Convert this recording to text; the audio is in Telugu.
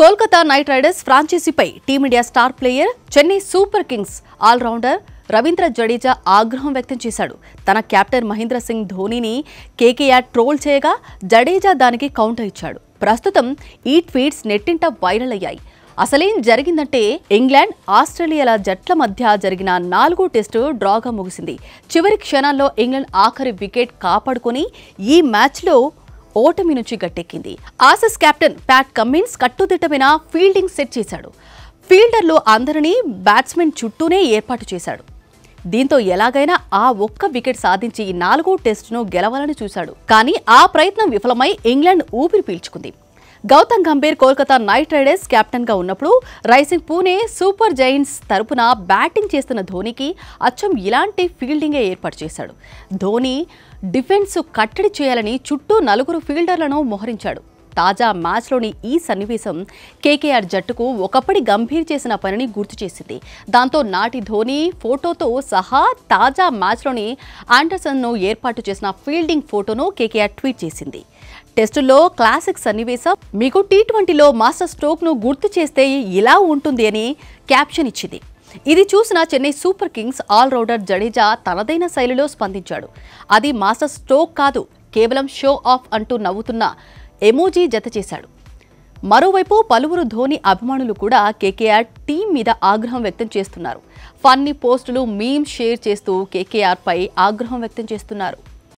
కోల్కతా నైట్ రైడర్స్ ఫ్రాంచైజీపై team India star player Chennai super kings all rounder Ravindra Jadeja ఆగ్రహం వ్యక్తం చేశాడు తన క్యాప్టెన్ మహేంద్ర సింగ్ ధోనీని కేకేఆర్ ట్రోల్ చేయగా జడేజా దానికి కౌంటర్ ఇచ్చాడు ప్రస్తుతం ఈ ట్వీట్స్ నెట్టింట వైరల్ అయ్యాయి అసలేం జరిగిందంటే ఇంగ్లాండ్ ఆస్ట్రేలియాల జట్ల మధ్య జరిగిన నాలుగు టెస్టు డ్రాగా ముగిసింది చివరి క్షణాల్లో ఇంగ్లాండ్ ఆఖరి వికెట్ కాపాడుకొని ఈ మ్యాచ్లో ఓటమి నుంచి గట్టెక్కింది ఆసెస్ కెప్టెన్ ప్యాట్ కమ్మిన్స్ కట్టుదిట్టమైన ఫీల్డింగ్ సెట్ చేశాడు ఫీల్డర్లు అందరినీ బ్యాట్స్మెన్ చుట్టూనే ఏర్పాటు చేశాడు దీంతో ఎలాగైనా ఆ ఒక్క వికెట్ సాధించి నాలుగో టెస్టును గెలవాలని చూశాడు కానీ ఆ ప్రయత్నం విఫలమై ఇంగ్లాండ్ ఊపిరి పీల్చుకుంది గౌతమ్ గంభీర్ కోల్కతా నైట్ రైడర్స్ కెప్టెన్గా ఉన్నప్పుడు రైసింగ్ పూణే సూపర్ జైంట్స్ తరపున బ్యాటింగ్ చేస్తున్న ధోనికి అచ్చం ఇలాంటి ఫీల్డింగే ఏర్పాటు చేశాడు ధోని డిఫెన్స్ కట్టడి చేయాలని చుట్టూ నలుగురు ఫీల్డర్లను మోహరించాడు తాజా మ్యాచ్లోని ఈ సన్నివేశం కేకేఆర్ జట్టుకు ఒకప్పటి గంభీర్ చేసిన పనిని గుర్తు చేసింది దాంతో నాటి ధోని ఫోటోతో సహా తాజా మ్యాచ్లోని ఆండర్సన్ను ఏర్పాటు చేసిన ఫీల్డింగ్ ఫోటోను కేకేఆర్ ట్వీట్ చేసింది టెస్టుల్లో క్లాసిక్ సన్నివేశం మీకు టీ ట్వంటీలో మాస్టర్ స్ట్రోక్ను గుర్తు చేస్తే ఇలా ఉంటుంది అని క్యాప్షన్ ఇచ్చింది ఇది చూసిన Chennai super kings all rounder Jadeja తనదైన శైలిలో స్పందించాడు అది మాస్టర్ స్ట్రోక్ కాదు కేవలం షో ఆఫ్ అంటూ నవ్వుతున్న ఎమోజీ జత చేశాడు మరోవైపు పలువురు ధోని అభిమానులు కూడా కేకేఆర్ టీం మీద ఆగ్రహం వ్యక్తం చేస్తున్నారు ఫన్నీ పోస్టులు మీమ్ షేర్ చేస్తూ కేకేఆర్పై ఆగ్రహం వ్యక్తం చేస్తున్నారు